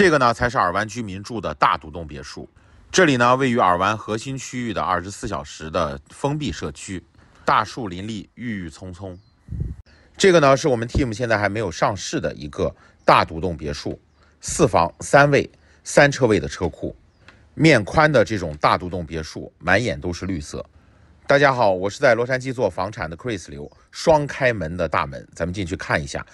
这个呢才是尔湾居民住的大独栋别墅，这里呢位于尔湾核心区域的二十四小时的封闭社区，大树林立，郁郁葱葱。这个呢是我们 team 现在还没有上市的一个大独栋别墅，四房三卫三车位的车库，面宽的这种大独栋别墅，满眼都是绿色。大家好，我是在洛杉矶做房产的 Chris 刘，双开门的大门，咱们进去看一下。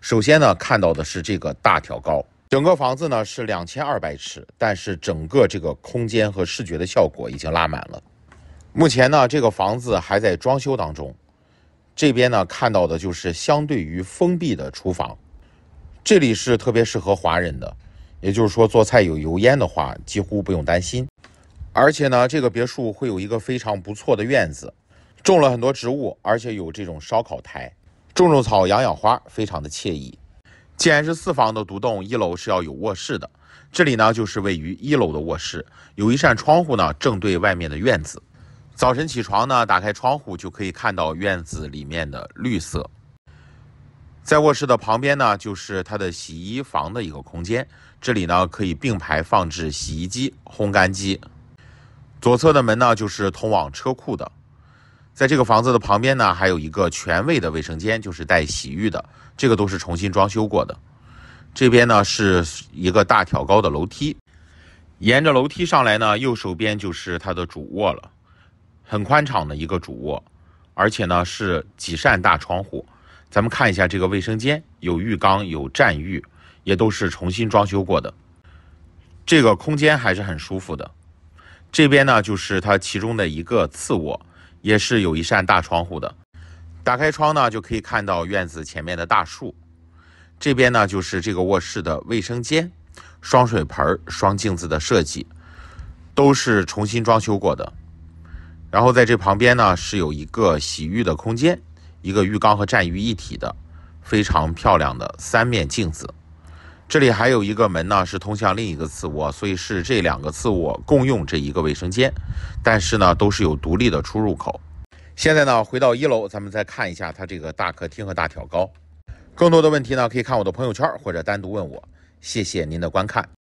首先呢，看到的是这个大挑高，整个房子呢是两千二百尺，但是整个这个空间和视觉的效果已经拉满了。目前呢，这个房子还在装修当中。这边呢，看到的就是相对于封闭的厨房，这里是特别适合华人的，也就是说做菜有油烟的话，几乎不用担心。而且呢，这个别墅会有一个非常不错的院子，种了很多植物，而且有这种烧烤台。种种草，养养花，非常的惬意。既然是四房的独栋，一楼是要有卧室的。这里呢，就是位于一楼的卧室，有一扇窗户呢，正对外面的院子。早晨起床呢，打开窗户就可以看到院子里面的绿色。在卧室的旁边呢，就是它的洗衣房的一个空间，这里呢可以并排放置洗衣机、烘干机。左侧的门呢，就是通往车库的。在这个房子的旁边呢，还有一个全卫的卫生间，就是带洗浴的，这个都是重新装修过的。这边呢是一个大挑高的楼梯，沿着楼梯上来呢，右手边就是它的主卧了，很宽敞的一个主卧，而且呢是几扇大窗户。咱们看一下这个卫生间，有浴缸，有站浴，也都是重新装修过的，这个空间还是很舒服的。这边呢就是它其中的一个次卧。也是有一扇大窗户的，打开窗呢就可以看到院子前面的大树。这边呢就是这个卧室的卫生间，双水盆、双镜子的设计，都是重新装修过的。然后在这旁边呢是有一个洗浴的空间，一个浴缸和站浴一体的，非常漂亮的三面镜子。这里还有一个门呢，是通向另一个次卧，所以是这两个次卧共用这一个卫生间，但是呢都是有独立的出入口。现在呢回到一楼，咱们再看一下它这个大客厅和大挑高。更多的问题呢可以看我的朋友圈或者单独问我。谢谢您的观看。